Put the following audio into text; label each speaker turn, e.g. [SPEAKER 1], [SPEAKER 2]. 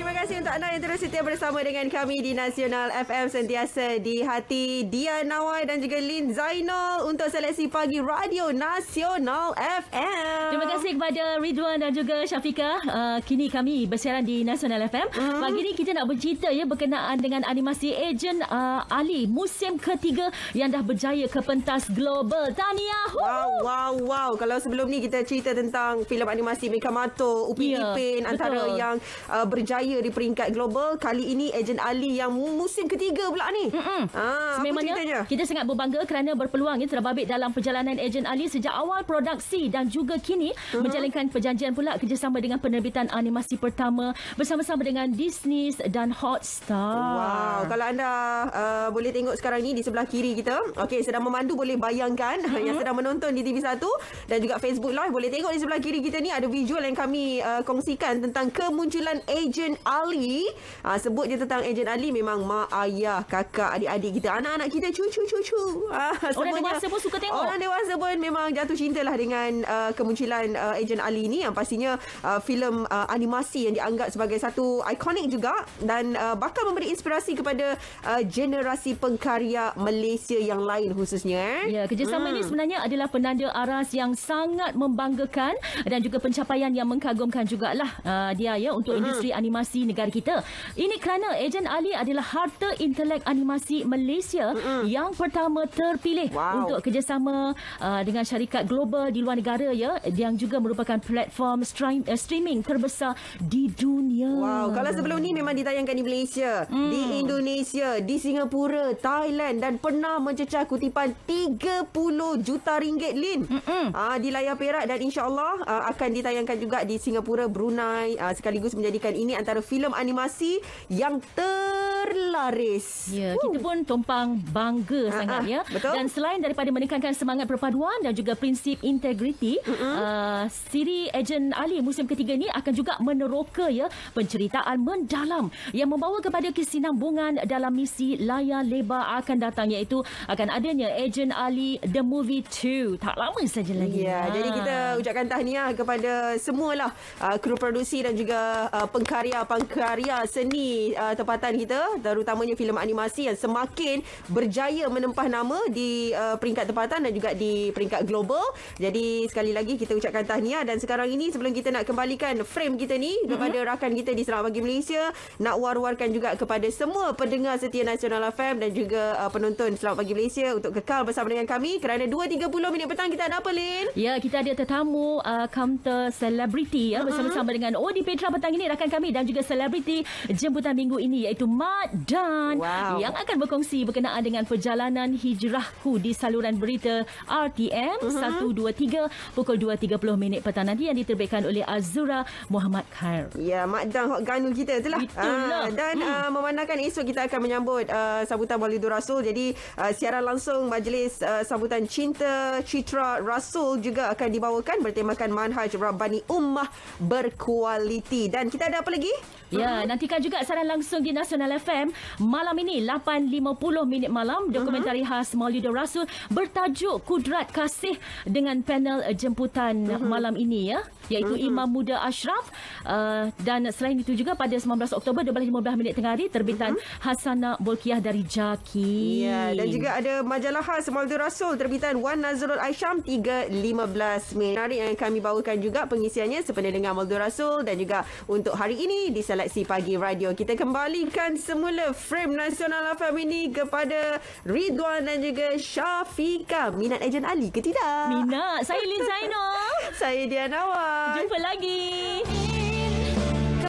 [SPEAKER 1] Terima kasih untuk anda yang terus setia bersama dengan kami di Nasional FM sentiasa di hati Dia Nawai dan juga Lin Zainal untuk seleksi pagi Radio Nasional
[SPEAKER 2] FM. Terima kasih kepada Ridwan dan juga Syafika. Uh, kini kami bersiaran di Nasional FM. Hmm. Pagi ni kita nak bercerita ya berkenaan dengan animasi ejen uh, Ali musim ketiga yang dah berjaya ke pentas global. Tania. Wow wow wow. Kalau sebelum
[SPEAKER 1] ni kita cerita tentang filem animasi Mikamato, Upin yeah, Ipin antara betul. yang uh, berjaya
[SPEAKER 2] raya di peringkat global kali ini ejen Ali yang musim ketiga pula ni. Mm-hmm. Ha, ceritanya? Kita sangat berbangga kerana berpeluang ini ya terbabit dalam perjalanan ejen Ali sejak awal produksi dan juga kini uh-huh. menjalankan perjanjian pula kerjasama dengan penerbitan animasi pertama bersama-sama dengan Disney dan Hotstar. Wow, kalau anda uh, boleh tengok sekarang ni
[SPEAKER 1] di sebelah kiri kita. Okey, sedang memandu boleh bayangkan mm-hmm. yang sedang menonton di TV1 dan juga Facebook Live boleh tengok di sebelah kiri kita ni ada visual yang kami uh, kongsikan tentang kemunculan ejen Ali. Ha, sebut je tentang ejen Ali memang mak, ayah, kakak, adik-adik kita, anak-anak kita, cucu-cucu. Cucu, cucu. Ha, ah, orang dewasa pun suka tengok. Orang dewasa pun memang jatuh cintalah dengan uh, kemunculan uh, ejen Ali ni yang pastinya uh, filem uh, animasi yang dianggap sebagai satu ikonik juga dan uh, bakal memberi inspirasi kepada uh, generasi pengkarya
[SPEAKER 2] Malaysia yang lain khususnya. Eh? Ya, kerjasama hmm. ini sebenarnya adalah penanda aras yang sangat membanggakan dan juga pencapaian yang mengagumkan jugalah uh, dia ya untuk hmm. industri animasi animasi negara kita. Ini kerana Ejen Ali adalah harta intelek animasi Malaysia Mm-mm. yang pertama terpilih wow. untuk kerjasama uh, dengan syarikat global di luar negara ya yang juga merupakan platform stream, uh, streaming terbesar di dunia. Wow, kalau sebelum ni memang ditayangkan di Malaysia, mm. di hmm. Indonesia, di Singapura, Thailand dan
[SPEAKER 1] pernah mencecah kutipan 30 juta ringgit lin. Uh, di layar Perak dan insya-Allah uh, ah, akan ditayangkan juga di Singapura, Brunei uh, sekaligus menjadikan ini antara antara filem
[SPEAKER 2] animasi yang ter berlaris. Ya, Woo. kita pun tumpang bangga uh, sangat ah, ya. Betul? Dan selain daripada menekankan semangat perpaduan dan juga prinsip integriti, uh-huh. uh, Siri Ejen Ali musim ketiga ini akan juga meneroka ya penceritaan mendalam yang membawa kepada kesinambungan dalam misi layar lebar akan datang iaitu akan adanya Ejen Ali The Movie 2. Tak lama saja lagi. Ya, ha. jadi kita
[SPEAKER 1] ucapkan tahniah kepada semualah uh, kru produksi dan juga uh, pengkarya-pengkarya seni uh, tempatan kita lah, terutamanya filem animasi yang semakin berjaya menempah nama di uh, peringkat tempatan dan juga di peringkat global. Jadi sekali lagi kita ucapkan tahniah dan sekarang ini sebelum kita nak kembalikan frame kita ni mhm. kepada mm-hmm. rakan kita di Sarawak bagi Malaysia, nak war-warkan juga kepada semua pendengar setia Nasional FM dan juga uh, penonton
[SPEAKER 2] Sarawak bagi Malaysia untuk kekal bersama dengan kami kerana 2.30 minit petang kita ada apa Lin? Ya, kita ada tetamu uh, counter celebrity ya bersama-sama dengan Odi Petra petang ini rakan kami dan juga selebriti jemputan minggu ini iaitu Mar Ahmad Dan wow. yang akan berkongsi berkenaan dengan perjalanan hijrahku di saluran berita RTM uh-huh. 123 pukul 2.30 minit petang nanti yang diterbitkan oleh Azura Muhammad Khair. Ya, Mak Dan hot ganu kita
[SPEAKER 1] lah. itulah. lah. dan hmm. aa, ah, memandangkan esok kita akan menyambut uh, sambutan Maulidur Rasul. Jadi uh, siaran langsung majlis uh, sambutan cinta Citra Rasul juga akan dibawakan
[SPEAKER 2] bertemakan Manhaj Rabbani Ummah berkualiti. Dan kita ada apa lagi? Ya, uh nantikan juga saran langsung di National FM. FM malam ini 8.50 minit malam mhm. dokumentari uh-huh. khas Maulidur Rasul bertajuk Kudrat Kasih dengan panel eh, jemputan uh-huh. malam ini ya iaitu uh-huh. Imam Muda Ashraf uh, dan selain itu juga pada 19 Oktober 12.15 minit tengah hari terbitan uh-huh. Hasana Bolkiah dari Jaki. Ya dan juga
[SPEAKER 1] ada majalah khas Maulidur Rasul terbitan Wan Nazrul Aisham 3.15 minit hari yang kami bawakan juga pengisiannya sepenuhnya dengan Maulidur Rasul dan juga untuk hari ini di seleksi pagi radio kita kembalikan semua bermula frame nasional AFAM ini kepada Ridwan dan juga Syafika. Minat ejen Ali ke tidak? Minat. Saya Lin Zainal. saya Diana Wan. Jumpa lagi.